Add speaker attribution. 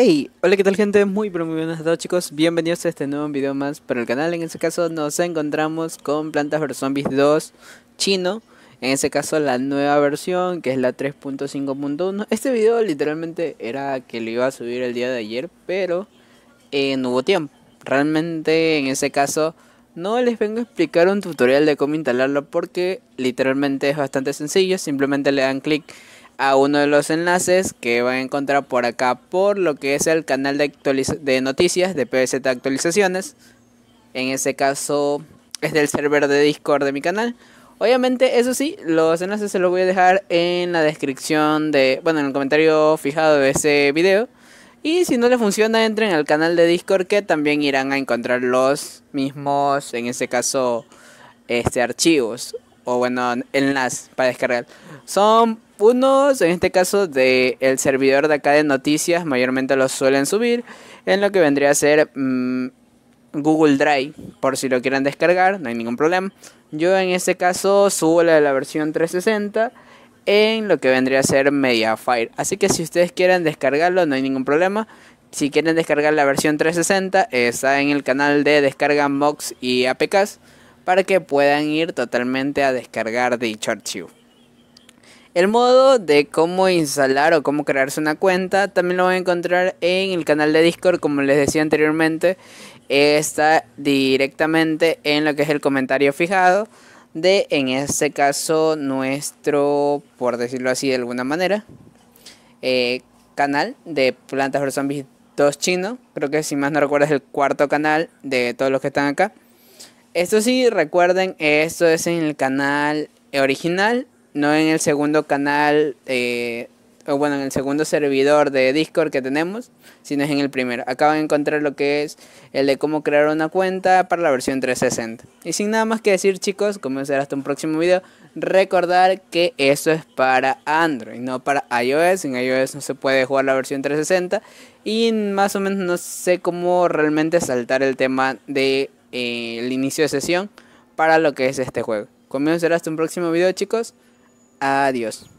Speaker 1: Hey, hola qué tal gente, muy pero muy buenas a todos chicos, bienvenidos a este nuevo video más para el canal, en este caso nos encontramos con Plantas vs Zombies 2 chino, en este caso la nueva versión que es la 3.5.1, este video literalmente era que lo iba a subir el día de ayer, pero eh, no hubo tiempo, realmente en ese caso no les vengo a explicar un tutorial de cómo instalarlo porque literalmente es bastante sencillo, simplemente le dan clic a uno de los enlaces que van a encontrar por acá por lo que es el canal de, de noticias de PVZ actualizaciones. En ese caso es del server de Discord de mi canal. Obviamente, eso sí, los enlaces se los voy a dejar en la descripción de, bueno, en el comentario fijado de ese video. Y si no les funciona, entren al canal de Discord que también irán a encontrar los mismos, en ese caso, este archivos o bueno, enlace para descargar. Son unos, en este caso, del servidor de acá de noticias, mayormente los suelen subir en lo que vendría a ser mm, Google Drive, por si lo quieren descargar, no hay ningún problema. Yo en este caso subo la de la versión 360 en lo que vendría a ser Mediafire. Así que si ustedes quieren descargarlo, no hay ningún problema. Si quieren descargar la versión 360, está en el canal de descarga Mox y APKs para que puedan ir totalmente a descargar dicho archivo. El modo de cómo instalar o cómo crearse una cuenta también lo van a encontrar en el canal de Discord, como les decía anteriormente, está directamente en lo que es el comentario fijado de, en este caso, nuestro, por decirlo así de alguna manera, eh, canal de Plantas vs Zombies 2 chino. Creo que si más no recuerdo es el cuarto canal de todos los que están acá. Esto sí, recuerden, esto es en el canal original, no en el segundo canal, eh, o bueno, en el segundo servidor de Discord que tenemos, sino es en el primero. Acaban de encontrar lo que es el de cómo crear una cuenta para la versión 360. Y sin nada más que decir, chicos, como será hasta un próximo video, recordar que esto es para Android, no para iOS. En iOS no se puede jugar la versión 360 y más o menos no sé cómo realmente saltar el tema de eh, el inicio de sesión para lo que es este juego. Conmigo será hasta un próximo video chicos. Adiós.